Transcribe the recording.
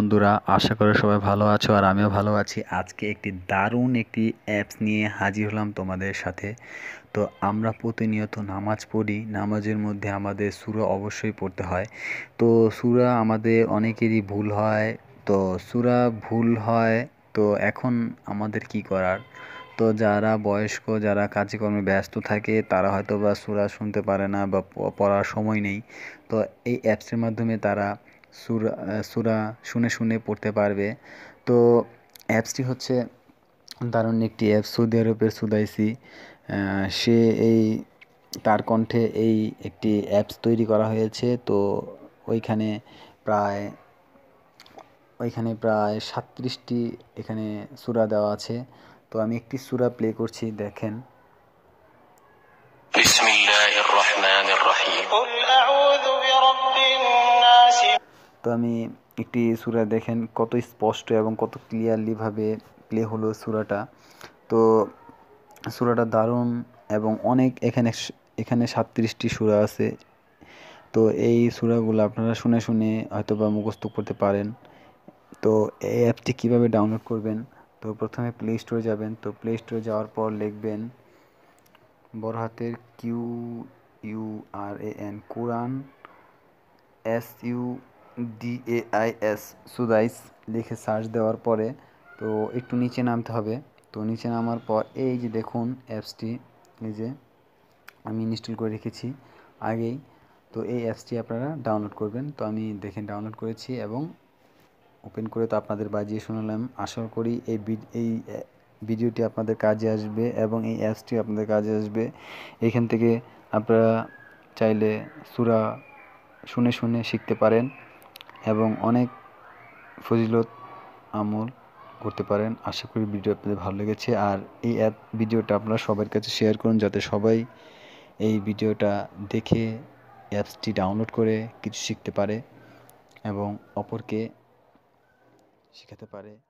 বন্ধুরা আশা করে সবাই ভালো আছো আর আমিও ভালো আছি আজকে একটি দারুণ একটি অ্যাপস নিয়ে হাজির হলাম তোমাদের সাথে তো আমরা প্রতিনিয়ত নামাজ পড়ি নামাজের মধ্যে আমাদের সুরা অবশ্যই পড়তে হয় তো সুরা আমাদের অনেকেরই ভুল হয় তো সুরা ভুল হয় তো এখন আমাদের কি করার তো যারা বয়স্ক যারা কাজকর্মে ব্যস্ত থাকে তারা হয়তো বা সুরা শুনতে পারে না বা পড়ার সময় নেই তো এই অ্যাপসের মাধ্যমে তারা সুরা সুরা শুনে শুনে পড়তে পারবে তো অ্যাপসটি হচ্ছে দারুণ একটি অ্যাপ সৌদি আরবের সুদাইসি সে এই তার কণ্ঠে এই একটি অ্যাপস তৈরি করা হয়েছে তো ওইখানে প্রায় ওইখানে প্রায় সাতত্রিশটি এখানে সুরা দেওয়া আছে তো আমি একটি সুরা প্লে করছি দেখেন بسم الله الرحمن الرحيم قل أعوذ برب তো আমি একটি সুরা দেখেন কত স্পষ্ট এবং কত ক্লিয়ারলিভাবে প্লে হলো সুরাটা তো সুরাটা দারুণ এবং অনেক এখানে এখানে সাতত্রিশটি সুরা আছে তো এই সুরাগুলো আপনারা শুনে শুনে হয়তো বা মুখস্থ করতে পারেন তো এই অ্যাপটি কীভাবে ডাউনলোড করবেন তো প্রথমে প্লে স্টোরে যাবেন তো প্লে স্টোরে যাওয়ার পর লিখবেন বড় হাতের Q U R A N Quran S U D A I S Sudais লিখে সার্চ দেওয়ার পরে তো একটু নিচে নামতে হবে তো নিচে নামার পর এই যে দেখুন অ্যাপসটি এই যে আমি ইনস্টল করে রেখেছি আগেই তো এই অ্যাপসটি আপনারা ডাউনলোড করবেন তো আমি দেখে ডাউনলোড করেছি এবং ওপেন করে তো আপনাদের বাজিয়ে শুনালাম আশা করি এই এই ভিডিওটি আপনাদের কাজে আসবে এবং এই অ্যাপসটি আপনাদের কাজে আসবে এখান থেকে আপনারা চাইলে সুরা শুনে শুনে শিখতে পারেন এবং অনেক ফজিলত আমল করতে পারেন আশা করি ভিডিও আপনাদের ভালো লেগেছে আর এই অ্যাপ ভিডিওটা আপনারা সবার কাছে শেয়ার করুন যাতে সবাই এই ভিডিওটা দেখে অ্যাপসটি ডাউনলোড করে কিছু শিখতে পারে এবং অপরকে শেখাতে পারে